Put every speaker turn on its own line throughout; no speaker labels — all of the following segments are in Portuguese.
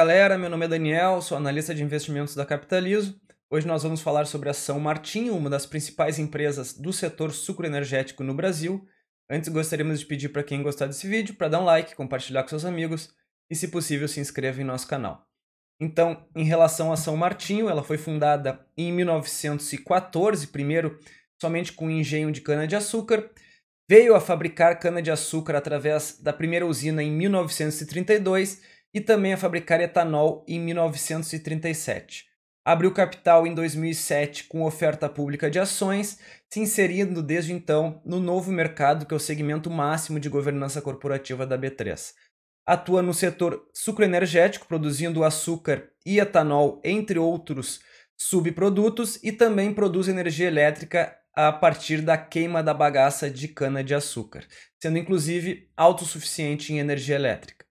galera, meu nome é Daniel, sou analista de investimentos da Capitalismo. Hoje nós vamos falar sobre a São Martinho, uma das principais empresas do setor sucroenergético no Brasil. Antes gostaríamos de pedir para quem gostar desse vídeo para dar um like, compartilhar com seus amigos e, se possível, se inscreva em nosso canal. Então, em relação à São Martinho, ela foi fundada em 1914, primeiro somente com um engenho de cana-de-açúcar, veio a fabricar cana-de-açúcar através da primeira usina em 1932 e também a fabricar etanol em 1937. Abriu capital em 2007 com oferta pública de ações, se inserindo desde então no novo mercado que é o segmento máximo de governança corporativa da B3. Atua no setor sucroenergético, produzindo açúcar e etanol, entre outros subprodutos, e também produz energia elétrica a partir da queima da bagaça de cana-de-açúcar, sendo inclusive autossuficiente em energia elétrica.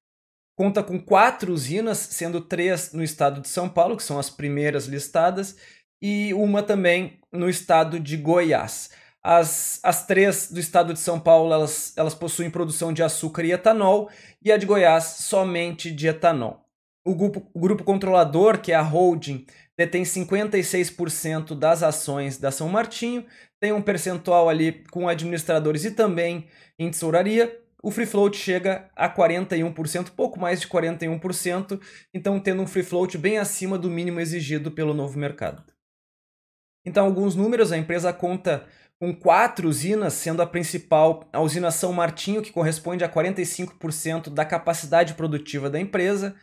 Conta com quatro usinas, sendo três no estado de São Paulo, que são as primeiras listadas, e uma também no estado de Goiás. As, as três do estado de São Paulo elas, elas possuem produção de açúcar e etanol, e a de Goiás somente de etanol. O grupo, o grupo controlador, que é a holding, detém 56% das ações da São Martinho, tem um percentual ali com administradores e também em tesouraria, o free float chega a 41%, pouco mais de 41%, então tendo um free float bem acima do mínimo exigido pelo novo mercado. Então, alguns números, a empresa conta com quatro usinas, sendo a principal a usina São Martinho, que corresponde a 45% da capacidade produtiva da empresa.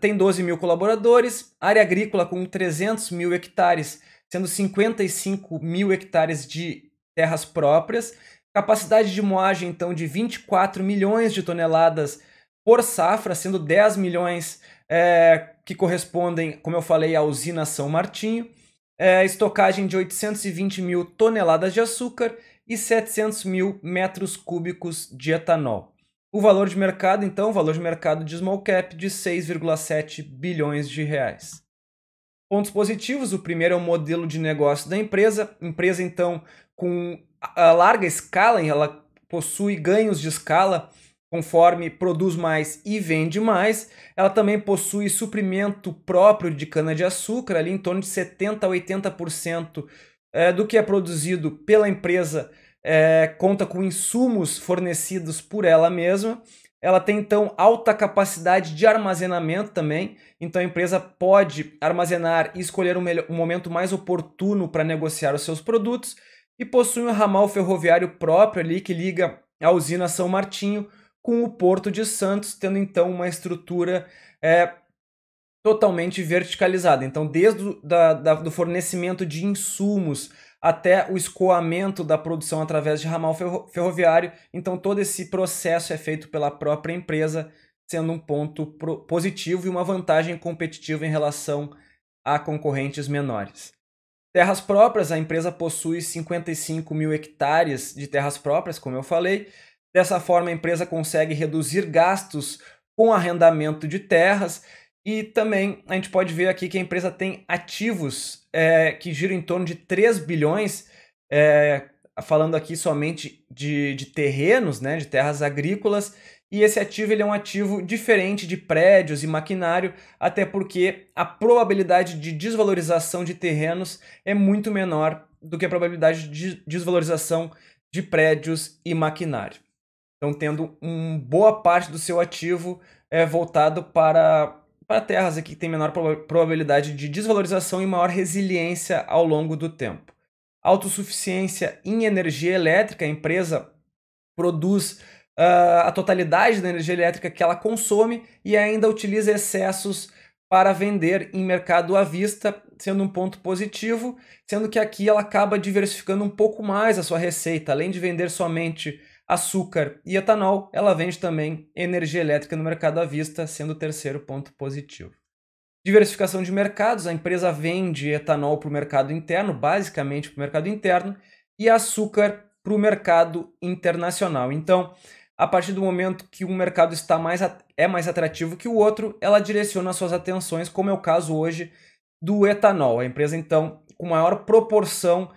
Tem 12 mil colaboradores, área agrícola com 300 mil hectares, sendo 55 mil hectares de terras próprias Capacidade de moagem, então, de 24 milhões de toneladas por safra, sendo 10 milhões é, que correspondem, como eu falei, à usina São Martinho. É, estocagem de 820 mil toneladas de açúcar e 700 mil metros cúbicos de etanol. O valor de mercado, então, o valor de mercado de small cap de 6,7 bilhões de reais. Pontos positivos: o primeiro é o modelo de negócio da empresa. Empresa, então, com a larga escala, ela possui ganhos de escala conforme produz mais e vende mais. Ela também possui suprimento próprio de cana-de-açúcar, ali em torno de 70% a 80% é, eh, do que é produzido pela empresa é, conta com insumos fornecidos por ela mesma. Ela tem então alta capacidade de armazenamento também, então a empresa pode armazenar e escolher o, melhor, o momento mais oportuno para negociar os seus produtos e possui um ramal ferroviário próprio ali que liga a usina São Martinho com o Porto de Santos, tendo então uma estrutura é, totalmente verticalizada. Então, desde o da, da, do fornecimento de insumos até o escoamento da produção através de ramal ferro, ferroviário, então todo esse processo é feito pela própria empresa, sendo um ponto pro, positivo e uma vantagem competitiva em relação a concorrentes menores. Terras próprias, a empresa possui 55 mil hectares de terras próprias, como eu falei. Dessa forma, a empresa consegue reduzir gastos com arrendamento de terras e também a gente pode ver aqui que a empresa tem ativos é, que giram em torno de 3 bilhões, é, falando aqui somente de, de terrenos, né, de terras agrícolas, e esse ativo ele é um ativo diferente de prédios e maquinário, até porque a probabilidade de desvalorização de terrenos é muito menor do que a probabilidade de desvalorização de prédios e maquinário. Então, tendo uma boa parte do seu ativo é, voltado para, para terras que têm menor probabilidade de desvalorização e maior resiliência ao longo do tempo autossuficiência em energia elétrica, a empresa produz uh, a totalidade da energia elétrica que ela consome e ainda utiliza excessos para vender em mercado à vista, sendo um ponto positivo, sendo que aqui ela acaba diversificando um pouco mais a sua receita, além de vender somente açúcar e etanol, ela vende também energia elétrica no mercado à vista, sendo o terceiro ponto positivo. Diversificação de mercados, a empresa vende etanol para o mercado interno, basicamente para o mercado interno, e açúcar para o mercado internacional. Então, a partir do momento que um mercado está mais é mais atrativo que o outro, ela direciona suas atenções, como é o caso hoje do etanol. A empresa, então, com maior proporção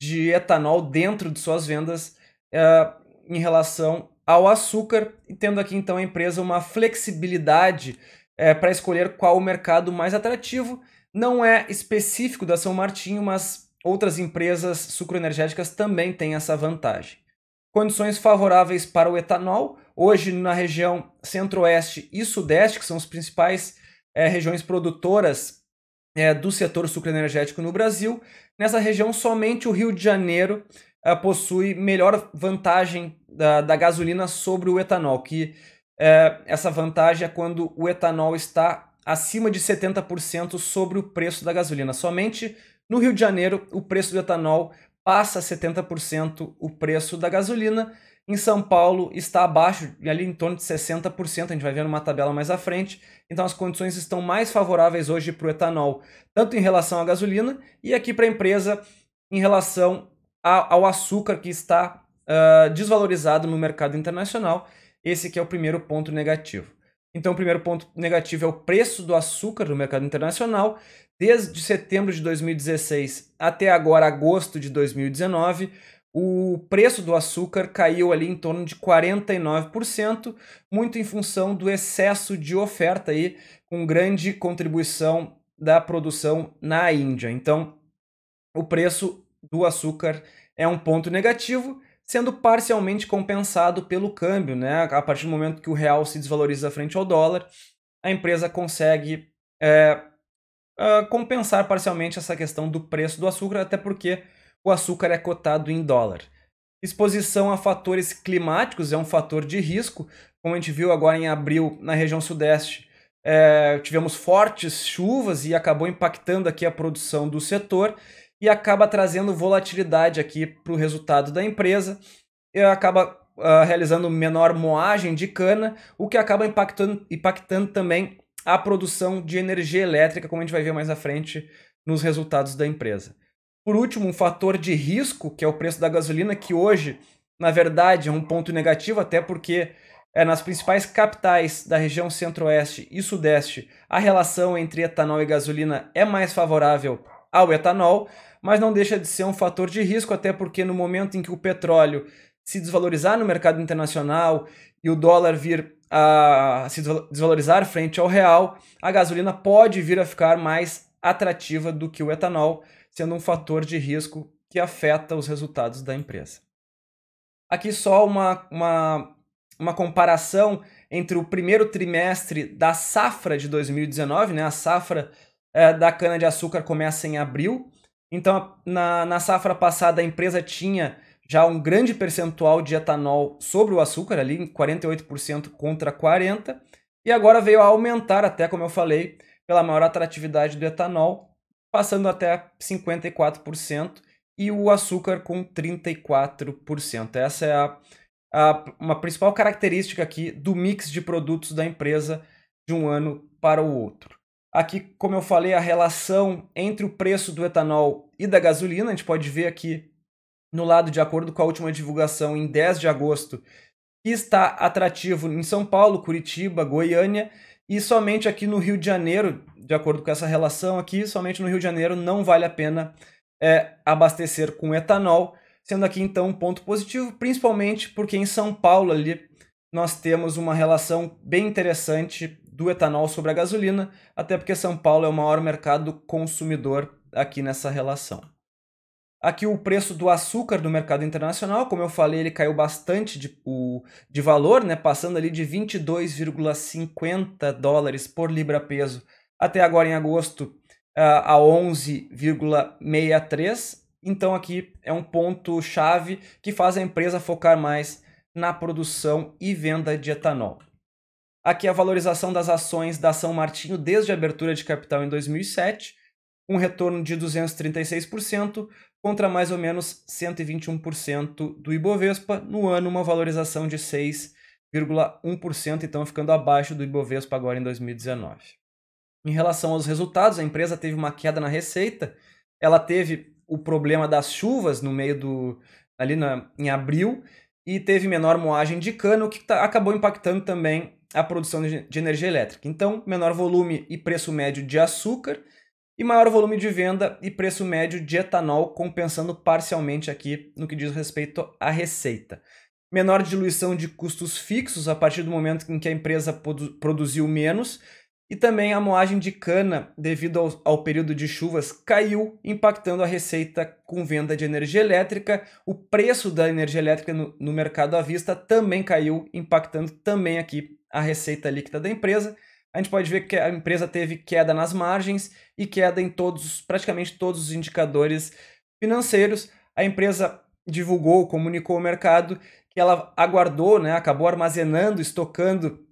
de etanol dentro de suas vendas é, em relação ao açúcar, e tendo aqui, então, a empresa uma flexibilidade é, para escolher qual o mercado mais atrativo. Não é específico da São Martinho, mas outras empresas sucroenergéticas também têm essa vantagem. Condições favoráveis para o etanol. Hoje, na região centro-oeste e sudeste, que são as principais é, regiões produtoras é, do setor sucroenergético no Brasil, nessa região somente o Rio de Janeiro é, possui melhor vantagem da, da gasolina sobre o etanol, que é, essa vantagem é quando o etanol está acima de 70% sobre o preço da gasolina. Somente no Rio de Janeiro, o preço do etanol passa 70% o preço da gasolina. Em São Paulo está abaixo, ali em torno de 60%, a gente vai ver numa tabela mais à frente. Então as condições estão mais favoráveis hoje para o etanol, tanto em relação à gasolina e aqui para a empresa em relação ao açúcar que está uh, desvalorizado no mercado internacional. Esse que é o primeiro ponto negativo. Então, o primeiro ponto negativo é o preço do açúcar no mercado internacional. Desde setembro de 2016 até agora, agosto de 2019, o preço do açúcar caiu ali em torno de 49%, muito em função do excesso de oferta aí, com grande contribuição da produção na Índia. Então, o preço do açúcar é um ponto negativo sendo parcialmente compensado pelo câmbio, né? A partir do momento que o real se desvaloriza frente ao dólar, a empresa consegue é, ah, compensar parcialmente essa questão do preço do açúcar, até porque o açúcar é cotado em dólar. Exposição a fatores climáticos é um fator de risco, como a gente viu agora em abril na região sudeste. É, tivemos fortes chuvas e acabou impactando aqui a produção do setor e acaba trazendo volatilidade aqui para o resultado da empresa e acaba uh, realizando menor moagem de cana, o que acaba impactando, impactando também a produção de energia elétrica, como a gente vai ver mais à frente nos resultados da empresa. Por último, um fator de risco, que é o preço da gasolina, que hoje, na verdade, é um ponto negativo, até porque é, nas principais capitais da região centro-oeste e sudeste, a relação entre etanol e gasolina é mais favorável ao etanol, mas não deixa de ser um fator de risco, até porque no momento em que o petróleo se desvalorizar no mercado internacional e o dólar vir a se desvalorizar frente ao real, a gasolina pode vir a ficar mais atrativa do que o etanol, sendo um fator de risco que afeta os resultados da empresa. Aqui só uma, uma, uma comparação entre o primeiro trimestre da safra de 2019, né? a safra é, da cana-de-açúcar começa em abril, então, na, na safra passada, a empresa tinha já um grande percentual de etanol sobre o açúcar, ali, 48% contra 40%, e agora veio a aumentar, até como eu falei, pela maior atratividade do etanol, passando até 54%, e o açúcar com 34%. Essa é a, a, uma principal característica aqui do mix de produtos da empresa de um ano para o outro. Aqui, como eu falei, a relação entre o preço do etanol e da gasolina, a gente pode ver aqui no lado de acordo com a última divulgação em 10 de agosto, que está atrativo em São Paulo, Curitiba, Goiânia e somente aqui no Rio de Janeiro, de acordo com essa relação aqui, somente no Rio de Janeiro não vale a pena é, abastecer com etanol, sendo aqui então um ponto positivo, principalmente porque em São Paulo ali nós temos uma relação bem interessante do etanol sobre a gasolina, até porque São Paulo é o maior mercado consumidor aqui nessa relação. Aqui o preço do açúcar do mercado internacional, como eu falei, ele caiu bastante de, o, de valor, né, passando ali de 22,50 dólares por libra peso até agora em agosto a 11,63. Então aqui é um ponto chave que faz a empresa focar mais na produção e venda de etanol. Aqui é a valorização das ações da São Martinho desde a abertura de capital em 2007, um retorno de 236% contra mais ou menos 121% do Ibovespa, no ano uma valorização de 6,1%, então ficando abaixo do Ibovespa agora em 2019. Em relação aos resultados, a empresa teve uma queda na receita, ela teve o problema das chuvas no meio do ali na, em abril e teve menor moagem de cano, o que tá, acabou impactando também a produção de energia elétrica. Então, menor volume e preço médio de açúcar e maior volume de venda e preço médio de etanol, compensando parcialmente aqui no que diz respeito à receita. Menor diluição de custos fixos a partir do momento em que a empresa produ produziu menos e também a moagem de cana, devido ao, ao, período de chuvas, caiu, impactando a receita com venda de energia elétrica. O preço da energia elétrica no, no mercado à vista também caiu, impactando também aqui a receita líquida da empresa. A gente pode ver que a empresa teve queda nas margens e queda em todos, praticamente todos os indicadores financeiros. A empresa divulgou, comunicou ao mercado que ela aguardou, né, acabou armazenando, estocando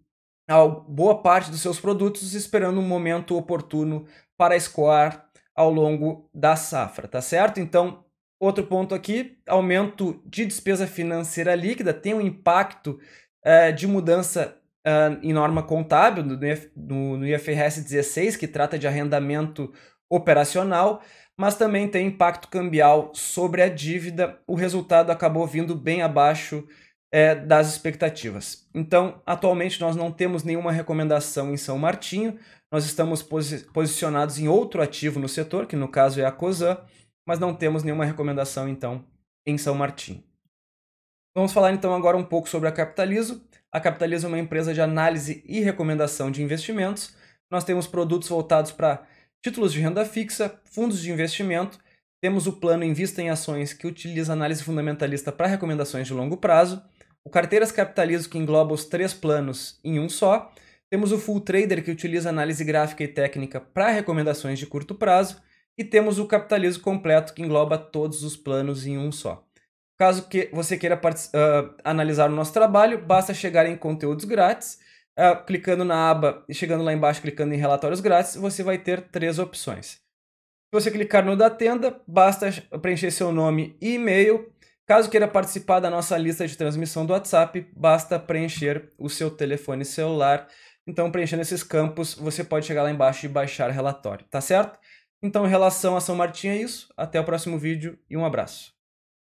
boa parte dos seus produtos esperando um momento oportuno para escoar ao longo da safra, tá certo? Então, outro ponto aqui, aumento de despesa financeira líquida tem um impacto uh, de mudança uh, em norma contábil no, no, no IFRS 16, que trata de arrendamento operacional, mas também tem impacto cambial sobre a dívida. O resultado acabou vindo bem abaixo é, das expectativas. Então, atualmente nós não temos nenhuma recomendação em São Martinho, nós estamos posi posicionados em outro ativo no setor, que no caso é a COSAN, mas não temos nenhuma recomendação então em São Martinho. Vamos falar então agora um pouco sobre a Capitalizo. A Capitalizo é uma empresa de análise e recomendação de investimentos. Nós temos produtos voltados para títulos de renda fixa, fundos de investimento, temos o plano Invista em Ações, que utiliza análise fundamentalista para recomendações de longo prazo, o Carteiras Capitalismo, que engloba os três planos em um só. Temos o Full Trader, que utiliza análise gráfica e técnica para recomendações de curto prazo. E temos o Capitalismo Completo, que engloba todos os planos em um só. Caso que você queira uh, analisar o nosso trabalho, basta chegar em conteúdos grátis. Uh, clicando na aba e chegando lá embaixo, clicando em relatórios grátis, você vai ter três opções. Se você clicar no da tenda, basta preencher seu nome e e-mail Caso queira participar da nossa lista de transmissão do WhatsApp, basta preencher o seu telefone celular. Então, preenchendo esses campos, você pode chegar lá embaixo e baixar relatório, tá certo? Então, em relação a São Martinho é isso. Até o próximo vídeo e um abraço.